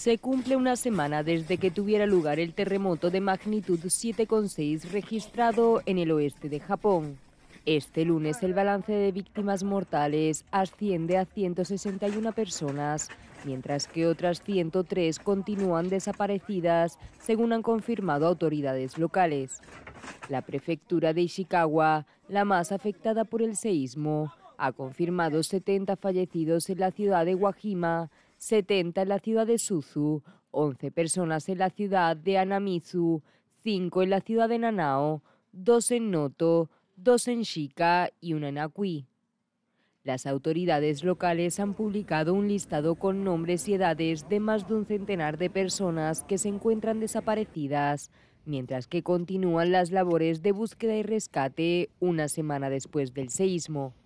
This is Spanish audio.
se cumple una semana desde que tuviera lugar el terremoto de magnitud 7,6 registrado en el oeste de Japón. Este lunes el balance de víctimas mortales asciende a 161 personas, mientras que otras 103 continúan desaparecidas, según han confirmado autoridades locales. La prefectura de Ishikawa, la más afectada por el seísmo, ha confirmado 70 fallecidos en la ciudad de Wajima, 70 en la ciudad de Suzu, 11 personas en la ciudad de Anamizu, 5 en la ciudad de Nanao, 2 en Noto, 2 en Shika y 1 en Akui. Las autoridades locales han publicado un listado con nombres y edades de más de un centenar de personas que se encuentran desaparecidas, mientras que continúan las labores de búsqueda y rescate una semana después del seísmo.